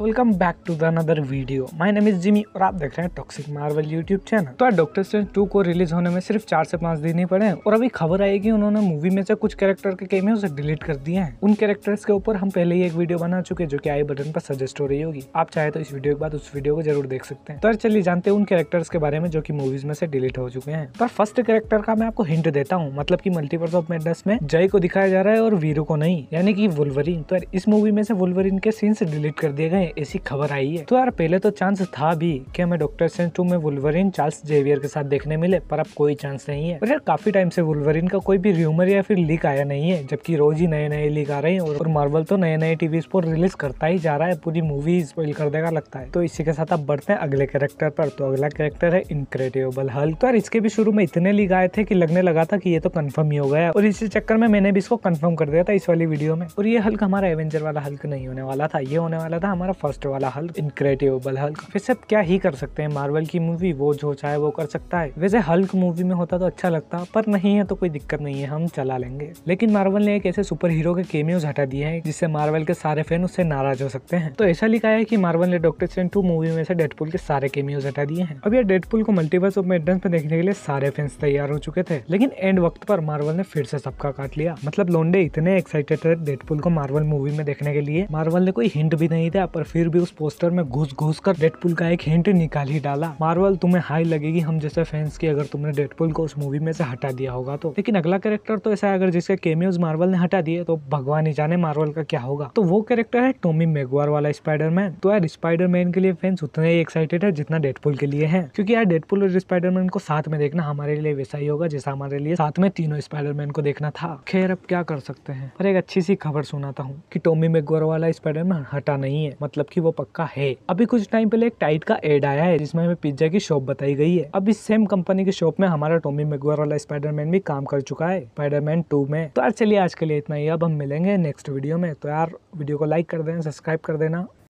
welcome back to the another video my name is Jimmy और आप देख रहे हैं टॉक्सिक मार्वल यूट्यूब चैनल तो डॉक्टर स्ट्रेंज टू को रिलीज होने में सिर्फ चार से पांच दिन ही पड़े हैं और अभी खबर आई कि उन्होंने मूवी में से कुछ कैरेक्टर के कैमे उसे डिलीट कर दिए हैं उन कैरेक्टर्स के ऊपर हम पहले ही एक वीडियो बना चुके जो की आई बटन पर सजेस्ट हो रही होगी आप चाहे तो इस वीडियो के बाद उस वीडियो को जरूर देख सकते हैं तो चलिए जानते हैं उन कैरेक्टर्स के बारे में जो की मूवीज में से डिलीट हो चुके हैं पर फर्स्ट कैरेक्टर का मैं आपको हिंट देता हूँ मतलब की मल्टीपर्स ऑफ मेडस में जय को दिखाया जा रहा है और वीरू को नहीं यानी की वुलवरिन तो इस मूवी में से वुलवरिन के सीन्स डिलीट कर दिए गए में ऐसी खबर आई है तो यार पहले तो चांस था भी कि हमें डॉक्टर स्ट्रेंज टू में वुलवरिन चार्ल्स जेवियर के साथ देखने मिले पर अब कोई चांस नहीं है और यार काफी टाइम से वुलवरिन का कोई भी र्यूमर या फिर लीक आया नहीं है जबकि रोज ही नए नए लीक आ रहे हैं और मार्वल तो नए नए टीवी पर रिलीज करता ही जा रहा है पूरी मूवी स्पॉइल कर देगा लगता है तो इसी के साथ आप बढ़ते हैं अगले कैरेक्टर पर तो अगला कैरेक्टर है इनक्रेडिबल हल तो यार इसके भी शुरू में इतने लीक आए थे कि लगने लगा था कि ये तो कन्फर्म ही हो गया और इसी चक्कर में मैंने भी इसको कन्फर्म कर दिया था इस वाली वीडियो में और ये हल्क हमारा एवेंजर वाला हल्क नहीं होने वाला था ये होने वाला था हमारा फर्स्ट वाला हल्क इनक्रेडिबल हल्क फिर सब क्या ही कर सकते हैं मार्वल की मूवी वो जो चाहे वो कर सकता है वैसे हल्क मूवी में होता तो अच्छा लगता पर नहीं है तो कोई दिक्कत नहीं है हम चला लेंगे लेकिन मार्वल ने एक ऐसे सुपर हीरो के केमियोज हटा दिए हैं जिससे मार्वल के सारे फैन उससे नाराज हो सकते हैं तो ऐसा लिखा है की मार्वल ने डॉक्टर स्ट्रेंज टू मूवी में से डेडपुल के सारे केमियोज हटा दिए हैं अब यह डेडपुल को मल्टीवर्स ऑफ मेडनेस में देखने के लिए सारे फैंस तैयार हो चुके थे लेकिन एंड वक्त पर मार्वल ने फिर से सबका काट लिया मतलब लोंडे इतने एक्साइटेड थे डेडपुल को मार्वल मूवी में देखने के लिए मार्वल ने कोई हिंट भी नहीं दिया पर फिर भी उस पोस्टर में घुस घुस कर डेडपुल का एक हिंट निकाल ही डाला मार्वल तुम्हें हाई लगेगी हम जैसे फैंस की अगर तुमने डेडपुल को उस मूवी में से हटा दिया होगा तो लेकिन अगला कैरेक्टर तो ऐसा है अगर जिसके केमियोज मार्वल ने हटा दिए तो भगवान ही जाने मार्वल का क्या होगा तो वो कैरेक्टर है टोमी मेगवार वाला स्पाइडरमैन तो यार स्पाइडरमैन के लिए फैंस उतने ही एक्साइटेड है जितना डेडपुल के लिए है क्योंकि यार डेडपुल और स्पाइडरमैन को साथ में देखना हमारे लिए वैसा ही होगा जैसा हमारे लिए साथ में तीनों स्पाइडरमैन को देखना था खैर अब क्या कर सकते हैं पर एक अच्छी सी खबर सुनाता हूँ की टोमी मेगवार वाला स्पाइडरमैन हटा नहीं है मतलब मतलब कि वो पक्का है अभी कुछ टाइम पहले एक टाइट का एड आया है जिसमें हमें पिज्जा की शॉप बताई गई है अब इस सेम कंपनी की शॉप में हमारा टोमी मेगोर वाला स्पाइडरमैन भी काम कर चुका है स्पाइडरमैन टू में तो यार चलिए आज के लिए इतना ही अब हम मिलेंगे नेक्स्ट वीडियो में तो यार वीडियो को लाइक कर देना सब्सक्राइब कर देना